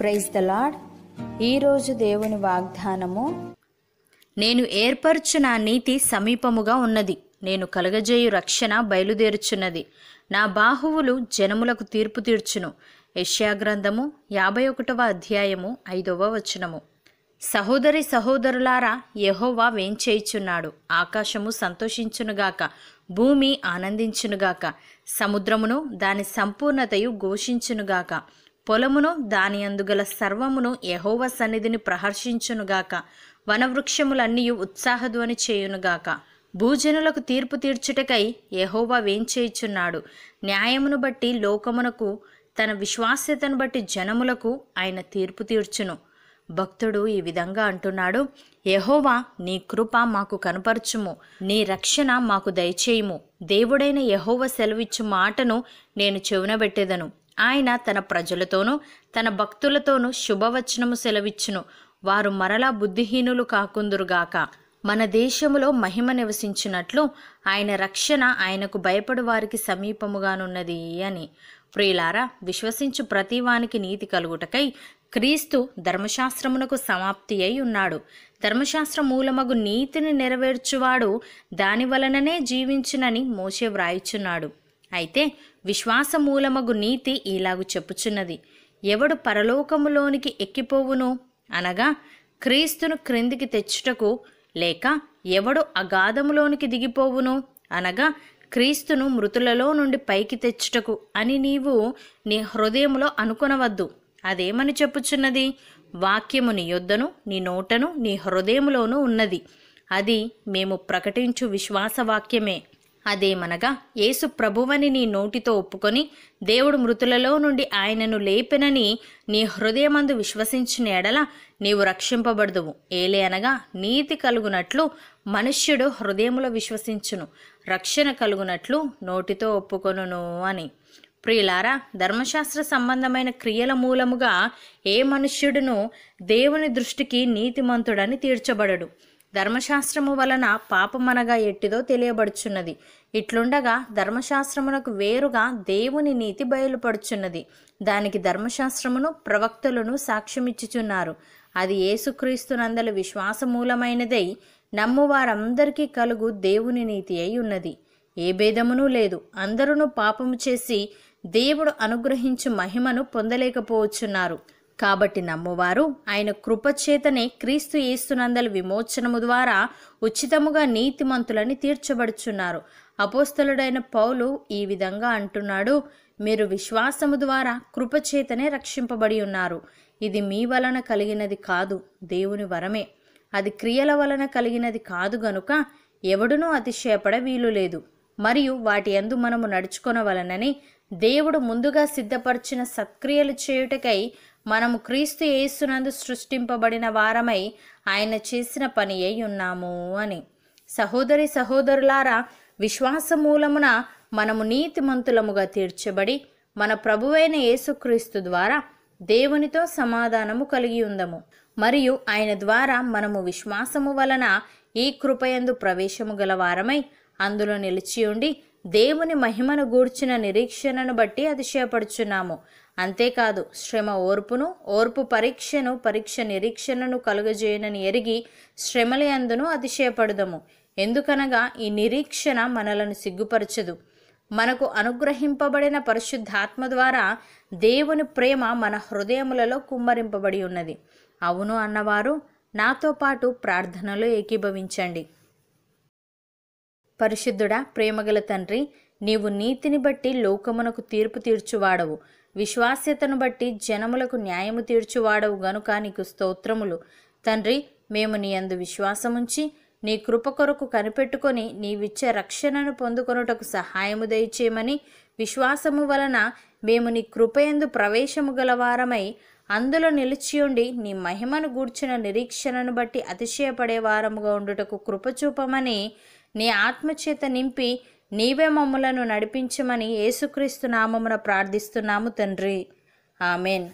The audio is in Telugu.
ప్రైజ్ ద లాడ్ ఈరోజు దేవుని వాగ్దానము నేను ఏర్పరచున నీతి సమీపముగా ఉన్నది నేను కలగజేయు రక్షణ బయలుదేరుచున్నది నా బాహువులు జనములకు తీర్పు తీర్చును యష్యాగ్రంథము యాభై ఒకటవ అధ్యాయము ఐదవ వచనము సహోదరి సహోదరులారా యహోవా వేంచేయిచున్నాడు ఆకాశము సంతోషించునుగాక భూమి ఆనందించునుగాక సముద్రమును దాని సంపూర్ణతయు ఘోషించునుగాక పొలమును దాని అందుగల సర్వమును యహోవ సన్నిధిని ప్రహర్షించునుగాక వనవృక్షములన్నీ ఉత్సాహధ్వని చేయునుగాక భూజనులకు తీర్పు తీర్చుటకై యహోవ వేంచేయుచున్నాడు న్యాయమును బట్టి లోకమునకు తన విశ్వాస్యతను బట్టి జనములకు ఆయన తీర్పు తీర్చును భక్తుడు ఈ విధంగా అంటున్నాడు యహోవా నీ కృప మాకు కనపరచుము నీ రక్షణ మాకు దయచేయము దేవుడైన యహోవ సెలవిచ్చు మాటను నేను చెవునబెట్టేదను ఆయన తన ప్రజలతోనూ తన భక్తులతోనూ శుభవచనము సెలవిచ్చును వారు మరలా బుద్ధిహీనులు కాకుందురుగాక మన దేశములో మహిమ నివసించినట్లు ఆయన రక్షణ ఆయనకు భయపడు వారికి సమీపముగానున్నది అని ప్రియులారా విశ్వసించు ప్రతివానికి నీతి కలుగుటకై క్రీస్తు ధర్మశాస్త్రమునకు సమాప్తి అయి ఉన్నాడు ధర్మశాస్త్ర మూలమగు నీతిని నెరవేర్చువాడు దాని వలననే జీవించునని మోసే వ్రాయిచున్నాడు అయితే విశ్వాసమూలమగు నీతి ఇలాగు చెప్పుచున్నది ఎవడు పరలోకములోనికి ఎక్కిపోవును అనగా క్రీస్తును క్రిందికి తెచ్చుటకు లేక ఎవడు అగాధములోనికి దిగిపోవును అనగా క్రీస్తును మృతులలో నుండి పైకి తెచ్చుటకు అని నీవు నీ హృదయంలో అనుకొనవద్దు అదేమని చెప్పుచున్నది వాక్యము నీ యొద్దను నీ నోటను నీ హృదయములోనూ ఉన్నది అది మేము ప్రకటించు విశ్వాసవాక్యమే అదేమనగా యేసు ప్రభువని నీ నోటితో ఒప్పుకొని దేవుడు మృతులలో నుండి ఆయనను లేపెనని నీ హృదయమందు విశ్వసించిన ఎడల నీవు రక్షింపబడదువు ఏలే అనగా నీతి కలుగునట్లు మనుష్యుడు హృదయములో విశ్వసించును రక్షణ కలుగునట్లు నోటితో ఒప్పుకొనును అని ప్రియులారా ధర్మశాస్త్ర సంబంధమైన క్రియల మూలముగా ఏ మనుష్యుడును దేవుని దృష్టికి నీతిమంతుడని తీర్చబడడు ధర్మశాస్త్రము వలన పాపమనగా ఎట్టిదో తెలియబడుచున్నది ఇట్లుండగా ధర్మశాస్త్రమునకు వేరుగా దేవుని నీతి బయలుపడుచున్నది దానికి ధర్మశాస్త్రమును ప్రవక్తలను సాక్ష్యమిచ్చుచున్నారు అది ఏసుక్రీస్తునందల విశ్వాసమూలమైనదై నమ్మువారందరికీ కలుగు దేవుని నీతి అయి ఉన్నది ఏ భేదమునూ లేదు అందరూ పాపము చేసి దేవుడు అనుగ్రహించు మహిమను పొందలేకపోవచ్చున్నారు కాబట్టి నమ్మువారు ఆయన కృపచేతనే క్రీస్తు ఏస్తునందల విమోచనము ద్వారా ఉచితముగా నీతిమంతులని తీర్చబడుచున్నారు అపోస్తలుడైన పౌలు ఈ విధంగా అంటున్నాడు మీరు విశ్వాసము ద్వారా కృపచేతనే రక్షింపబడి ఉన్నారు ఇది మీ వలన కలిగినది కాదు దేవుని వరమే అది క్రియల వలన కలిగినది కాదు గనుక ఎవడునూ అతిశయపడ వీలు లేదు మరియు వాటి ఎందు మనము నడుచుకొనవలనని దేవుడు ముందుగా సిద్ధపరిచిన సత్క్రియలు చేయుటకై మనము క్రీస్తు యేసునందు సృష్టింపబడిన వారమై ఆయన చేసిన పని అయి ఉన్నాము అని సహోదరి సహోదరులారా విశ్వాస మూలమున మనము నీతిమంతులముగా తీర్చబడి మన ప్రభువైన యేసుక్రీస్తు ద్వారా దేవునితో సమాధానము కలిగి ఉందము మరియు ఆయన ద్వారా మనము విశ్వాసము వలన ఈ కృపయందు ప్రవేశము గల వారమై అందులో నిలిచి ఉండి దేవుని మహిమను గూర్చిన నిరీక్షణను బట్టి అతిశయపడుచున్నాము అంతేకాదు శ్రమ ఓర్పును ఓర్పు పరీక్షను పరీక్ష నిరీక్షణను కలుగజేయనని ఎరిగి శ్రమలయందును అతిశయపడదము ఎందుకనగా ఈ నిరీక్షణ మనలను సిగ్గుపరచదు మనకు అనుగ్రహింపబడిన పరిశుద్ధాత్మ ద్వారా దేవుని ప్రేమ మన హృదయములలో కుమ్మరింపబడి ఉన్నది అవును అన్నవారు నాతో పాటు ప్రార్థనలో ఏకీభవించండి పరిశుద్ధుడా ప్రేమగల తండ్రి నీవు నీతిని బట్టి లోకమునకు తీర్పు తీర్చువాడవు విశ్వాస్యతను బట్టి జనములకు న్యాయము తీర్చువాడవు గనుక నీకు స్తోత్రములు తండ్రి మేము నీ అందు విశ్వాసముంచి నీ కృప కొరకు కనిపెట్టుకొని నీవిచ్చే రక్షణను పొందుకొనుటకు సహాయము దయచేయమని విశ్వాసము వలన మేము నీ కృపయందు ప్రవేశము గలవారమై అందులో ఉండి నీ మహిమను గూర్చిన నిరీక్షణను బట్టి అతిశయపడే వారముగా ఉండుటకు కృపచూపమని నీ ఆత్మచేత నింపి నీవే మమ్మలను నడిపించమని యేసుక్రీస్తు నామమున ప్రార్థిస్తున్నాము తండ్రి ఆమెన్